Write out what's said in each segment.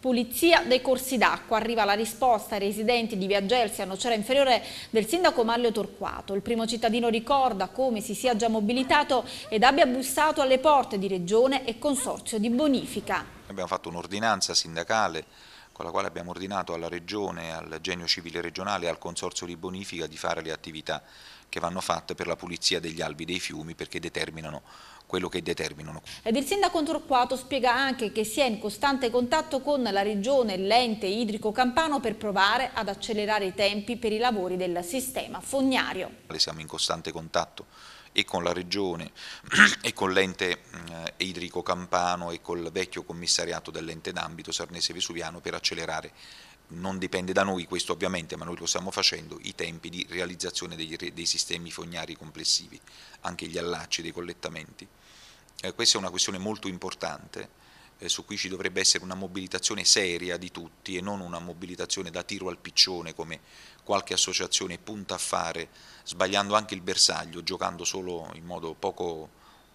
Pulizia dei corsi d'acqua, arriva la risposta ai residenti di Via a nocera inferiore del sindaco Mario Torquato. Il primo cittadino ricorda come si sia già mobilitato ed abbia bussato alle porte di Regione e Consorzio di Bonifica. Abbiamo fatto un'ordinanza sindacale con la quale abbiamo ordinato alla Regione, al Genio Civile Regionale e al Consorzio di Bonifica di fare le attività che vanno fatte per la pulizia degli albi dei fiumi perché determinano quello che determinano. Ed il sindaco Torquato spiega anche che si è in costante contatto con la regione e l'ente idrico campano per provare ad accelerare i tempi per i lavori del sistema fognario. Siamo in costante contatto e con la Regione e con l'ente eh, idrico campano e col vecchio commissariato dell'ente d'ambito Sarnese Vesuviano per accelerare non dipende da noi questo ovviamente, ma noi lo stiamo facendo, i tempi di realizzazione dei, dei sistemi fognari complessivi, anche gli allacci dei collettamenti. Eh, questa è una questione molto importante eh, su cui ci dovrebbe essere una mobilitazione seria di tutti e non una mobilitazione da tiro al piccione come qualche associazione punta a fare, sbagliando anche il bersaglio, giocando solo in modo poco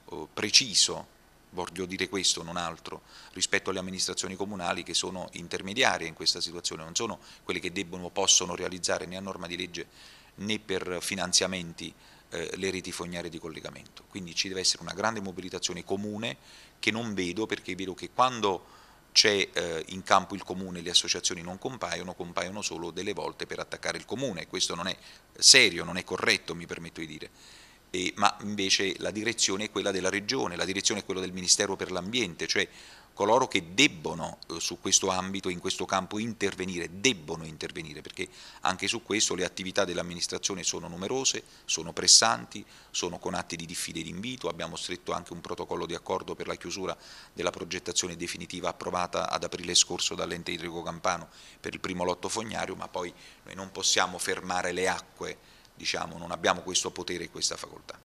oh, preciso, voglio dire questo, non altro, rispetto alle amministrazioni comunali che sono intermediarie in questa situazione, non sono quelle che debbono o possono realizzare né a norma di legge né per finanziamenti eh, le reti fognarie di collegamento. Quindi ci deve essere una grande mobilitazione comune che non vedo perché vedo che quando c'è eh, in campo il comune le associazioni non compaiono, compaiono solo delle volte per attaccare il comune, questo non è serio, non è corretto mi permetto di dire. E, ma invece la direzione è quella della regione, la direzione è quella del Ministero per l'Ambiente, cioè coloro che debbono eh, su questo ambito, in questo campo intervenire, debbono intervenire, perché anche su questo le attività dell'amministrazione sono numerose, sono pressanti, sono con atti di diffida e di invito, abbiamo stretto anche un protocollo di accordo per la chiusura della progettazione definitiva approvata ad aprile scorso dall'ente idrico campano per il primo lotto fognario, ma poi noi non possiamo fermare le acque, diciamo, non abbiamo questo potere e questa facoltà.